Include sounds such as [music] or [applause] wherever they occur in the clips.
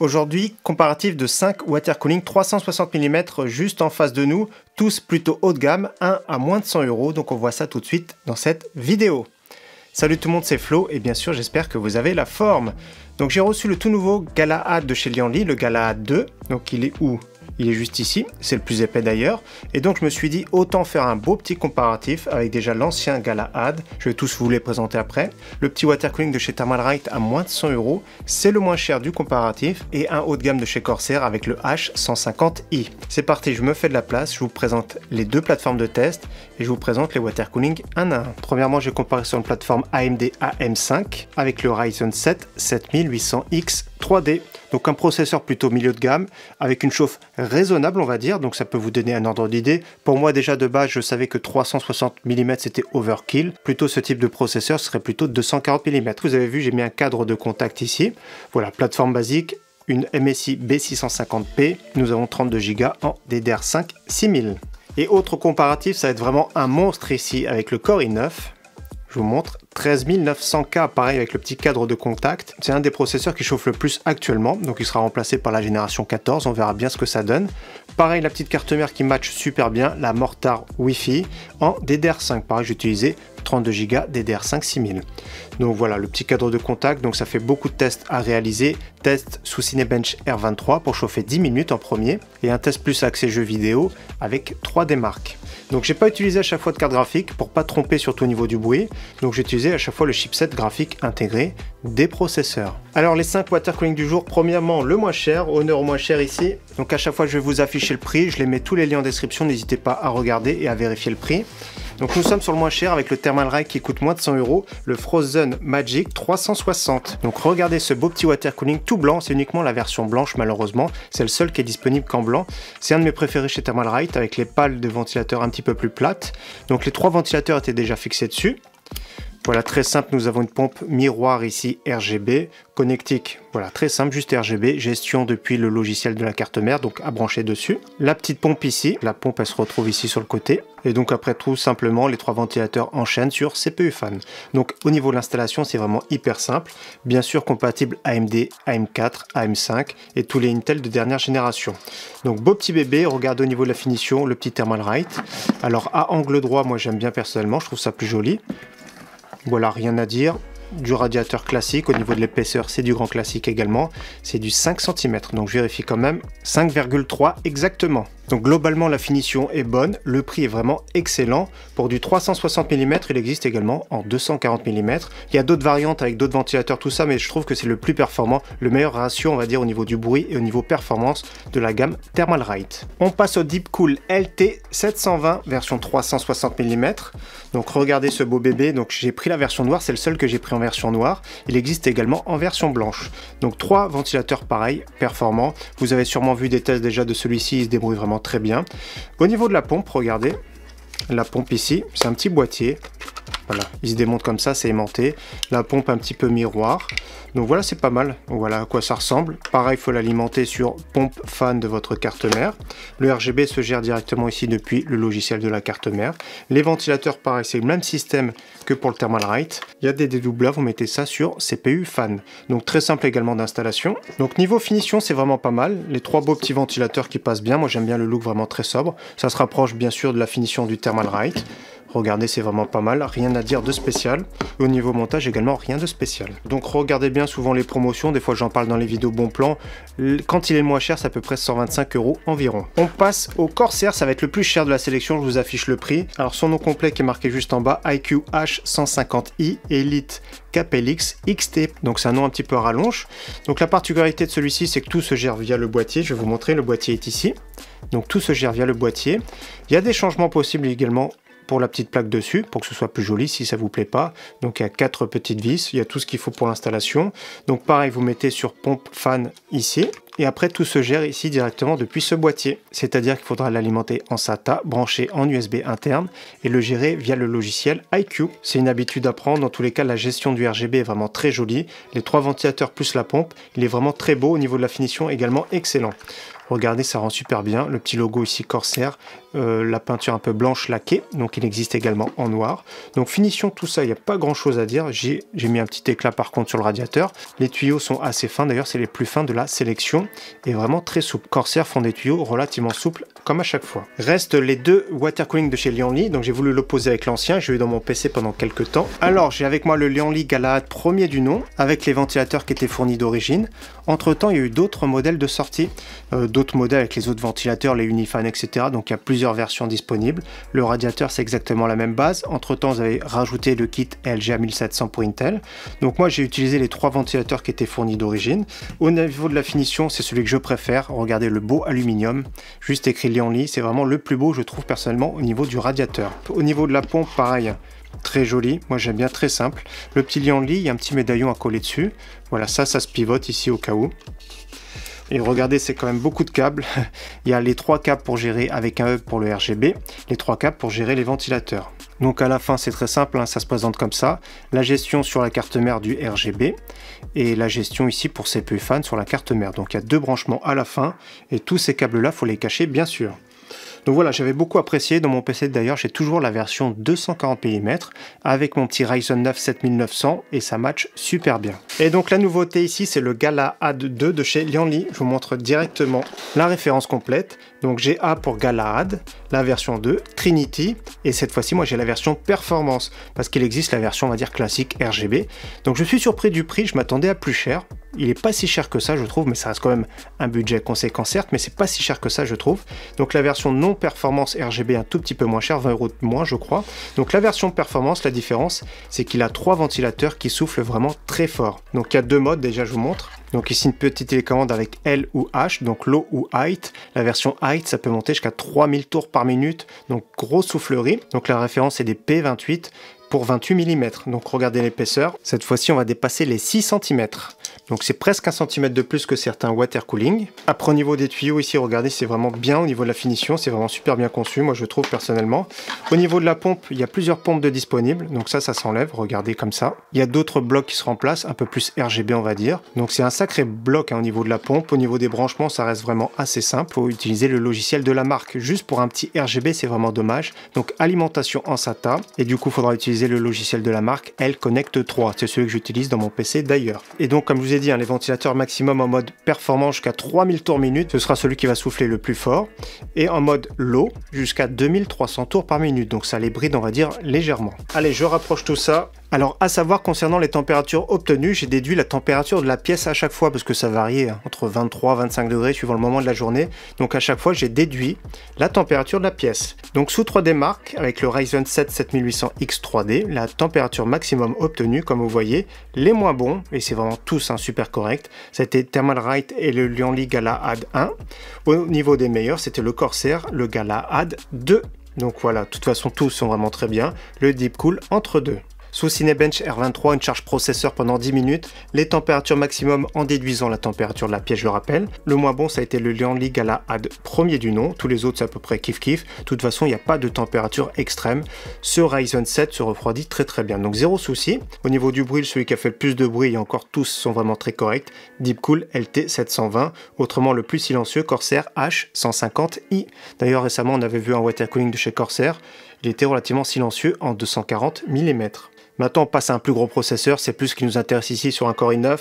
Aujourd'hui, comparatif de 5 watercooling 360 mm juste en face de nous, tous plutôt haut de gamme, 1 à moins de 100 euros, donc on voit ça tout de suite dans cette vidéo. Salut tout le monde, c'est Flo et bien sûr j'espère que vous avez la forme. Donc j'ai reçu le tout nouveau Gala de chez Lianli, le Gala 2 donc il est où il est juste ici, c'est le plus épais d'ailleurs, et donc je me suis dit autant faire un beau petit comparatif avec déjà l'ancien Galahad, je vais tous vous les présenter après. Le petit water cooling de chez Thermalright à moins de 100 euros, c'est le moins cher du comparatif, et un haut de gamme de chez Corsair avec le H150i. C'est parti, je me fais de la place, je vous présente les deux plateformes de test, et je vous présente les water cooling un à un. Premièrement, j'ai comparé sur une plateforme AMD AM5 avec le Ryzen 7 7800X 3D. Donc un processeur plutôt milieu de gamme, avec une chauffe raisonnable, on va dire, donc ça peut vous donner un ordre d'idée. Pour moi déjà de base, je savais que 360 mm c'était overkill. Plutôt ce type de processeur serait plutôt 240 mm. Vous avez vu, j'ai mis un cadre de contact ici. Voilà, plateforme basique, une MSI B650P. Nous avons 32 Go en DDR5 6000. Et autre comparatif, ça va être vraiment un monstre ici avec le Core i9. Je vous montre 13900 k pareil avec le petit cadre de contact. C'est un des processeurs qui chauffe le plus actuellement, donc il sera remplacé par la génération 14, on verra bien ce que ça donne. Pareil, la petite carte mère qui match super bien, la Mortar Wi-Fi en DDR5. Pareil, j'ai utilisé 32 Go DDR5 6000. Donc voilà, le petit cadre de contact, donc ça fait beaucoup de tests à réaliser. Test sous Cinebench R23 pour chauffer 10 minutes en premier et un test plus axé jeux vidéo avec 3 d marques. Donc j'ai pas utilisé à chaque fois de carte graphique pour pas tromper surtout au niveau du bruit. Donc j'ai utilisé à chaque fois le chipset graphique intégré des processeurs. Alors les 5 water cooling du jour, premièrement le moins cher, honneur au moins cher ici. Donc à chaque fois je vais vous afficher le prix, je les mets tous les liens en description, n'hésitez pas à regarder et à vérifier le prix. Donc nous sommes sur le moins cher avec le Thermal qui coûte moins de 100 euros, le Frozen Magic 360. Donc regardez ce beau petit water cooling tout blanc, c'est uniquement la version blanche malheureusement, c'est le seul qui est disponible qu'en blanc. C'est un de mes préférés chez Thermal avec les pales de ventilateur un petit peu plus plates. Donc les trois ventilateurs étaient déjà fixés dessus. Voilà, très simple, nous avons une pompe miroir ici RGB, connectique, voilà, très simple, juste RGB, gestion depuis le logiciel de la carte mère, donc à brancher dessus. La petite pompe ici, la pompe elle se retrouve ici sur le côté, et donc après tout simplement les trois ventilateurs enchaînent sur CPU fan. Donc au niveau de l'installation c'est vraiment hyper simple, bien sûr compatible AMD, AM4, AM5 et tous les Intel de dernière génération. Donc beau petit bébé, regarde au niveau de la finition le petit thermal right. Alors à angle droit moi j'aime bien personnellement, je trouve ça plus joli. Voilà, rien à dire du radiateur classique. Au niveau de l'épaisseur, c'est du grand classique également. C'est du 5 cm, donc je vérifie quand même. 5,3 exactement. Donc globalement, la finition est bonne. Le prix est vraiment excellent. Pour du 360 mm, il existe également en 240 mm. Il y a d'autres variantes avec d'autres ventilateurs, tout ça, mais je trouve que c'est le plus performant, le meilleur ratio, on va dire, au niveau du bruit et au niveau performance de la gamme Thermal Right. On passe au Deep Cool LT 720 version 360 mm. Donc regardez ce beau bébé. Donc j'ai pris la version noire, c'est le seul que j'ai pris en version noire, il existe également en version blanche. Donc trois ventilateurs pareils, performants. Vous avez sûrement vu des tests déjà de celui-ci, il se débrouille vraiment très bien. Au niveau de la pompe, regardez, la pompe ici, c'est un petit boîtier voilà, il se démonte comme ça, c'est aimanté. La pompe un petit peu miroir. Donc voilà, c'est pas mal. Voilà à quoi ça ressemble. Pareil, il faut l'alimenter sur pompe fan de votre carte mère. Le RGB se gère directement ici depuis le logiciel de la carte mère. Les ventilateurs, pareil, c'est le même système que pour le Right. Il y a des dédoubleurs, vous mettez ça sur CPU fan. Donc très simple également d'installation. Donc niveau finition, c'est vraiment pas mal. Les trois beaux petits ventilateurs qui passent bien. Moi, j'aime bien le look vraiment très sobre. Ça se rapproche bien sûr de la finition du Right. Regardez, c'est vraiment pas mal, rien à dire de spécial. au niveau montage également, rien de spécial. Donc regardez bien souvent les promotions, des fois j'en parle dans les vidéos bon plan. Quand il est moins cher, c'est à peu près 125 euros environ. On passe au Corsair, ça va être le plus cher de la sélection, je vous affiche le prix. Alors son nom complet qui est marqué juste en bas, IQH150i Elite KPLX XT. Donc c'est un nom un petit peu rallonge. Donc la particularité de celui-ci, c'est que tout se gère via le boîtier. Je vais vous montrer, le boîtier est ici. Donc tout se gère via le boîtier. Il y a des changements possibles également pour la petite plaque dessus, pour que ce soit plus joli si ça vous plaît pas. Donc il y a quatre petites vis, il y a tout ce qu'il faut pour l'installation. Donc pareil, vous mettez sur pompe fan ici, et après tout se gère ici directement depuis ce boîtier, c'est-à-dire qu'il faudra l'alimenter en SATA, brancher en USB interne et le gérer via le logiciel IQ. C'est une habitude à prendre, dans tous les cas la gestion du RGB est vraiment très jolie, les trois ventilateurs plus la pompe, il est vraiment très beau au niveau de la finition également excellent. Regardez, ça rend super bien. Le petit logo ici Corsair, euh, la peinture un peu blanche laquée, donc il existe également en noir. Donc finition, tout ça, il n'y a pas grand chose à dire. J'ai mis un petit éclat par contre sur le radiateur. Les tuyaux sont assez fins, d'ailleurs c'est les plus fins de la sélection est vraiment très souple. Corsair font des tuyaux relativement souples comme à chaque fois. Restent les deux water cooling de chez Lianli, donc j'ai voulu l'opposer avec l'ancien, je l'ai eu dans mon PC pendant quelques temps. Alors j'ai avec moi le Lianli Galahad premier du nom, avec les ventilateurs qui étaient fournis d'origine. Entre temps il y a eu d'autres modèles de sortie, euh, d'autres modèles avec les autres ventilateurs, les Unifan etc. Donc il y a plusieurs versions disponibles. Le radiateur c'est exactement la même base, entre temps vous avez rajouté le kit LGA 1700 pour Intel. Donc moi j'ai utilisé les trois ventilateurs qui étaient fournis d'origine. Au niveau de la finition c'est celui que je préfère. Regardez le beau aluminium, juste écrit lit. C'est vraiment le plus beau, je trouve personnellement, au niveau du radiateur. Au niveau de la pompe, pareil, très joli. Moi, j'aime bien très simple. Le petit lit, il y a un petit médaillon à coller dessus. Voilà, ça, ça se pivote ici au cas où. Et regardez, c'est quand même beaucoup de câbles. [laughs] Il y a les trois câbles pour gérer avec un hub pour le RGB, les trois câbles pour gérer les ventilateurs. Donc à la fin, c'est très simple, hein, ça se présente comme ça. La gestion sur la carte mère du RGB et la gestion ici pour CPU fan sur la carte mère. Donc il y a deux branchements à la fin et tous ces câbles-là, faut les cacher bien sûr. Donc voilà, j'avais beaucoup apprécié. Dans mon PC d'ailleurs, j'ai toujours la version 240 mm avec mon petit Ryzen 9 7900 et ça match super bien. Et donc la nouveauté ici, c'est le Gala 2 de chez Lianli. Je vous montre directement la référence complète. Donc j'ai A pour Gala la version 2, Trinity et cette fois-ci, moi j'ai la version performance parce qu'il existe la version, on va dire, classique RGB. Donc je suis surpris du prix, je m'attendais à plus cher. Il n'est pas si cher que ça, je trouve, mais ça reste quand même un budget conséquent, certes, mais c'est pas si cher que ça, je trouve. Donc la version non performance RGB un tout petit peu moins cher, 20 euros de moins, je crois. Donc la version performance, la différence, c'est qu'il a trois ventilateurs qui soufflent vraiment très fort. Donc il y a deux modes, déjà je vous montre. Donc ici une petite télécommande avec L ou H, donc low ou height. La version height, ça peut monter jusqu'à 3000 tours par minute, donc gros soufflerie. Donc la référence c'est des P28 pour 28 mm. Donc regardez l'épaisseur, cette fois-ci on va dépasser les 6 cm. Donc c'est presque un centimètre de plus que certains water cooling. Après au niveau des tuyaux ici, regardez, c'est vraiment bien au niveau de la finition, c'est vraiment super bien conçu, moi je trouve personnellement. Au niveau de la pompe, il y a plusieurs pompes de disponibles, donc ça, ça s'enlève, regardez comme ça. Il y a d'autres blocs qui se remplacent, un peu plus RGB on va dire. Donc c'est un sacré bloc hein, au niveau de la pompe, au niveau des branchements, ça reste vraiment assez simple. Faut utiliser le logiciel de la marque, juste pour un petit RGB, c'est vraiment dommage. Donc alimentation en SATA, et du coup, il faudra utiliser le logiciel de la marque L Connect 3, c'est celui que j'utilise dans mon PC d'ailleurs. Et donc comme je vous ai les ventilateurs maximum en mode performant jusqu'à 3000 tours minute, ce sera celui qui va souffler le plus fort, et en mode low jusqu'à 2300 tours par minute, donc ça les bride on va dire légèrement. Allez, je rapproche tout ça, alors, à savoir concernant les températures obtenues, j'ai déduit la température de la pièce à chaque fois parce que ça variait hein, entre 23 et 25 degrés suivant le moment de la journée. Donc à chaque fois, j'ai déduit la température de la pièce. Donc sous 3D Mark avec le Ryzen 7 7800X 3D, la température maximum obtenue, comme vous voyez, les moins bons et c'est vraiment tous un hein, super correct. C'était Thermalright et le Lianli Gala Ad 1. Au niveau des meilleurs, c'était le Corsair, le Gala Ad 2. Donc voilà, de toute façon tous sont vraiment très bien. Le Deep Cool entre deux. Sous Cinebench R23, une charge processeur pendant 10 minutes, les températures maximum en déduisant la température de la pièce, je le rappelle. Le moins bon, ça a été le Lian League à AD premier du nom. Tous les autres, c'est à peu près kiff-kiff. De toute façon, il n'y a pas de température extrême. Ce Ryzen 7 se refroidit très très bien, donc zéro souci. Au niveau du bruit, celui qui a fait le plus de bruit, et encore tous sont vraiment très corrects, Deepcool LT720, autrement le plus silencieux Corsair H150i. D'ailleurs, récemment, on avait vu un water cooling de chez Corsair. Il était relativement silencieux en 240 mm. Maintenant, on passe à un plus gros processeur, c'est plus ce qui nous intéresse ici sur un Core i9.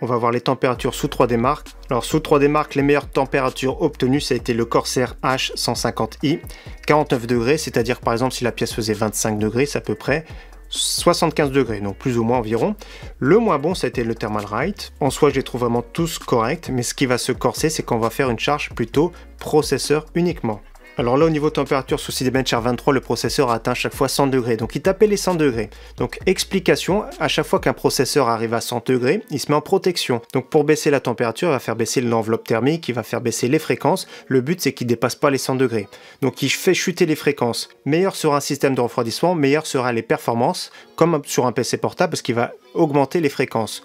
On va voir les températures sous 3D Mark. Alors sous 3D Mark, les meilleures températures obtenues, ça a été le Corsair H150i. 49 degrés, c'est-à-dire par exemple si la pièce faisait 25 degrés, c'est à peu près 75 degrés, donc plus ou moins environ. Le moins bon, ça a été le Thermal Right. En soi, je les trouve vraiment tous corrects, mais ce qui va se corser, c'est qu'on va faire une charge plutôt processeur uniquement. Alors là, au niveau température sous Cinebench R23, le processeur atteint chaque fois 100 degrés. Donc il tapait les 100 degrés. Donc explication, à chaque fois qu'un processeur arrive à 100 degrés, il se met en protection. Donc pour baisser la température, il va faire baisser l'enveloppe thermique, il va faire baisser les fréquences. Le but, c'est qu'il ne dépasse pas les 100 degrés. Donc il fait chuter les fréquences. Meilleur sera un système de refroidissement, meilleur sera les performances, comme sur un PC portable, parce qu'il va augmenter les fréquences.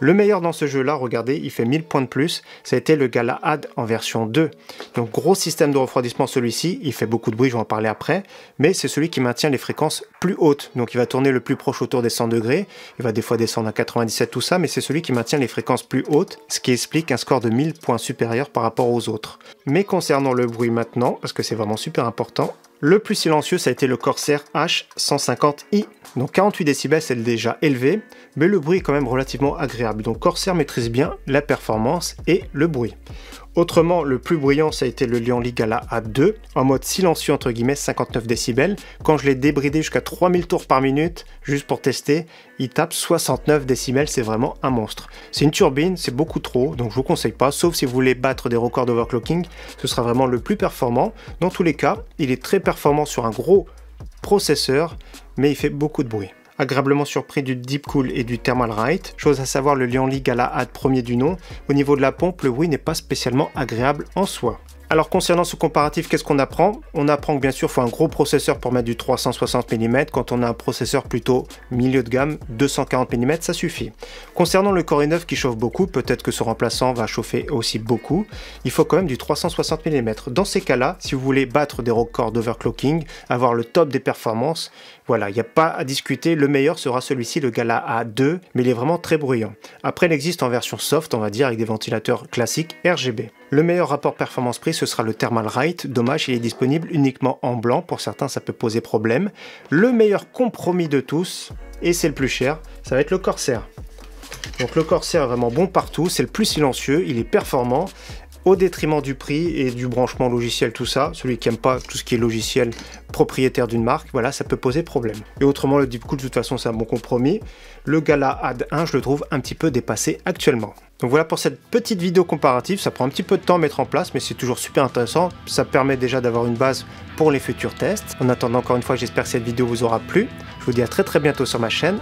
Le meilleur dans ce jeu-là, regardez, il fait 1000 points de plus. Ça a été le Galahad en version 2. Donc gros système de refroidissement celui-ci. Il fait beaucoup de bruit, je vais en parler après. Mais c'est celui qui maintient les fréquences plus hautes. Donc il va tourner le plus proche autour des 100 degrés. Il va des fois descendre à 97, tout ça. Mais c'est celui qui maintient les fréquences plus hautes. Ce qui explique un score de 1000 points supérieur par rapport aux autres. Mais concernant le bruit maintenant, parce que c'est vraiment super important, le plus silencieux, ça a été le Corsair H150i. Donc 48 décibels, c'est déjà élevé, mais le bruit est quand même relativement agréable. Donc Corsair maîtrise bien la performance et le bruit. Autrement, le plus bruyant, ça a été le Lion Ligala A2, en mode silencieux entre guillemets, 59 décibels. Quand je l'ai débridé jusqu'à 3000 tours par minute, juste pour tester, il tape 69 décibels, c'est vraiment un monstre. C'est une turbine, c'est beaucoup trop, donc je vous conseille pas, sauf si vous voulez battre des records d'overclocking, ce sera vraiment le plus performant. Dans tous les cas, il est très performant sur un gros processeur, mais il fait beaucoup de bruit agréablement surpris du deep cool et du thermal right. Chose à savoir, le à la Ad premier du nom. Au niveau de la pompe, le Wii n'est pas spécialement agréable en soi. Alors concernant ce comparatif, qu'est-ce qu'on apprend On apprend que bien sûr, il faut un gros processeur pour mettre du 360 mm. Quand on a un processeur plutôt milieu de gamme, 240 mm, ça suffit. Concernant le Core i9 qui chauffe beaucoup, peut-être que ce remplaçant va chauffer aussi beaucoup, il faut quand même du 360 mm. Dans ces cas-là, si vous voulez battre des records d'overclocking, avoir le top des performances, voilà, il n'y a pas à discuter, le meilleur sera celui-ci, le Gala A2, mais il est vraiment très bruyant. Après, il existe en version soft, on va dire, avec des ventilateurs classiques RGB. Le meilleur rapport performance-prix, ce sera le Thermal Right. Dommage, il est disponible uniquement en blanc. Pour certains, ça peut poser problème. Le meilleur compromis de tous, et c'est le plus cher, ça va être le Corsair. Donc le Corsair est vraiment bon partout, c'est le plus silencieux, il est performant, au détriment du prix et du branchement logiciel, tout ça. Celui qui n'aime pas tout ce qui est logiciel propriétaire d'une marque, voilà, ça peut poser problème. Et autrement, le Deepcool de toute façon, c'est un bon compromis. Le Gala Ad 1, je le trouve un petit peu dépassé actuellement. Donc voilà pour cette petite vidéo comparative, ça prend un petit peu de temps à mettre en place, mais c'est toujours super intéressant, ça permet déjà d'avoir une base pour les futurs tests. En attendant encore une fois, j'espère que cette vidéo vous aura plu, je vous dis à très très bientôt sur ma chaîne,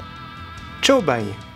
ciao bye